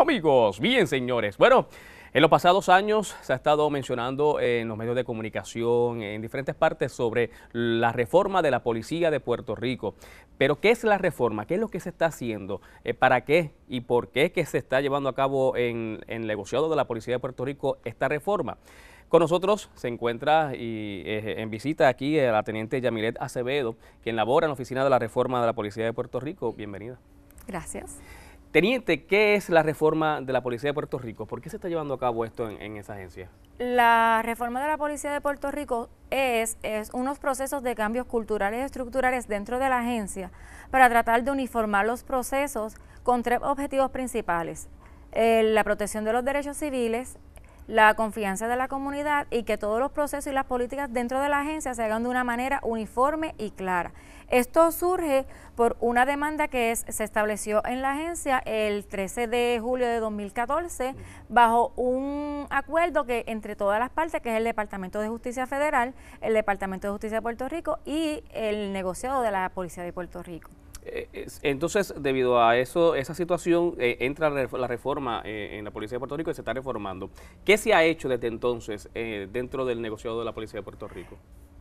amigos. Bien, señores. Bueno, en los pasados años se ha estado mencionando en los medios de comunicación, en diferentes partes, sobre la reforma de la policía de Puerto Rico. Pero, ¿qué es la reforma? ¿Qué es lo que se está haciendo? Eh, ¿Para qué y por qué se está llevando a cabo en, el negociado de la policía de Puerto Rico esta reforma? Con nosotros se encuentra y eh, en visita aquí la teniente Yamilet Acevedo, quien labora en la oficina de la reforma de la Policía de Puerto Rico. Bienvenida. Gracias. Teniente, ¿qué es la reforma de la Policía de Puerto Rico? ¿Por qué se está llevando a cabo esto en, esa agencia? La reforma de la Policía de Puerto Rico es, es, unos procesos de cambios culturales y estructurales dentro de la agencia para tratar de uniformar los procesos con tres objetivos principales. Eh, la protección de los derechos civiles, la confianza de la comunidad y que todos los procesos y las políticas dentro de la agencia se hagan de una manera uniforme y clara. Esto surge por una demanda que se estableció en la agencia el 13 de julio de 2014 bajo un acuerdo que entre todas las partes, que es el Departamento de Justicia Federal, el Departamento de Justicia de Puerto Rico y el negociado de la Policía de Puerto Rico. Eh, entonces, debido a eso, esa situación, eh, entra la reforma eh, en la Policía de Puerto Rico y se está reformando. ¿Qué se ha hecho desde entonces dentro del negociado de la Policía de Puerto Rico?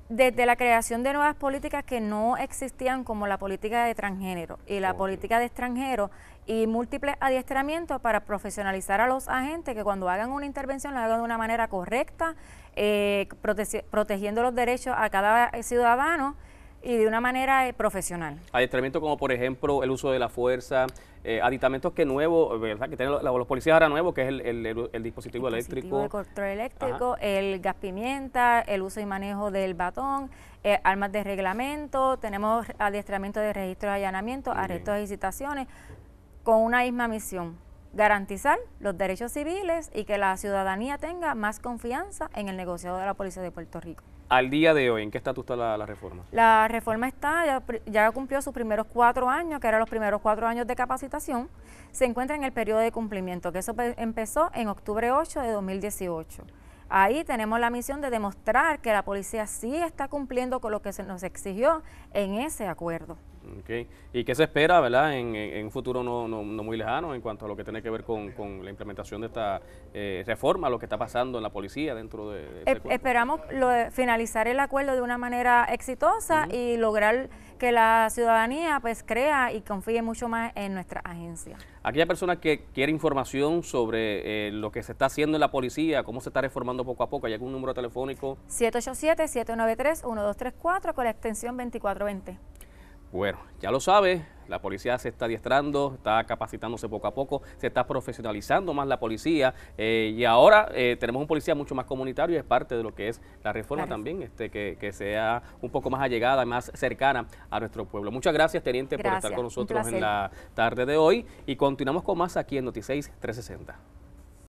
Desde la creación de nuevas políticas que no existían, como la política de transgénero y la política de extranjero, y múltiples adiestramientos para profesionalizar a los agentes que cuando hagan una intervención la hagan de una manera correcta, protegiendo los derechos a cada ciudadano y de una manera eh, profesional. Adiestramiento como por ejemplo el uso de la fuerza, eh, aditamentos que nuevos, ¿verdad? que tienen los, policías ahora nuevos, que es el, el, el, el dispositivo eléctrico. El control eléctrico, el gas pimienta, el uso y manejo del batón, eh, armas de reglamento, tenemos adiestramiento de registro de allanamiento, arrestos y citaciones, con una misma misión, garantizar los derechos civiles y que la ciudadanía tenga más confianza en el negociado de la Policía de Puerto Rico. Al día de hoy, ¿en qué estatus está la, reforma? La reforma está, ya, ya, cumplió sus primeros cuatro años, que eran los primeros cuatro años de capacitación, se encuentra en el periodo de cumplimiento, que eso empezó en octubre 8 de 2018. Ahí tenemos la misión de demostrar que la policía sí está cumpliendo con lo que se nos exigió en ese acuerdo. ¿Y qué se espera ¿verdad? En, un futuro no, muy lejano en cuanto a lo que tiene que ver con, la implementación de esta eh, reforma, lo que está pasando en la policía dentro de... Este esperamos finalizar el acuerdo de una manera exitosa y lograr que la ciudadanía pues crea y confíe mucho más en nuestra agencia. Aquella persona que quiere información sobre eh, lo que se está haciendo en la policía, cómo se está reformando poco a poco, ¿hay algún número telefónico? 787-793-1234 con la extensión 2420. Bueno, ya lo sabe, la policía se está adiestrando, está capacitándose poco a poco, se está profesionalizando más la policía eh, y ahora eh, tenemos un policía mucho más comunitario y es parte de lo que es la reforma también, este, que, que, sea un poco más allegada, más cercana a nuestro pueblo. Muchas gracias, Teniente, por estar con nosotros en la tarde de hoy y continuamos con más aquí en Noticias 360.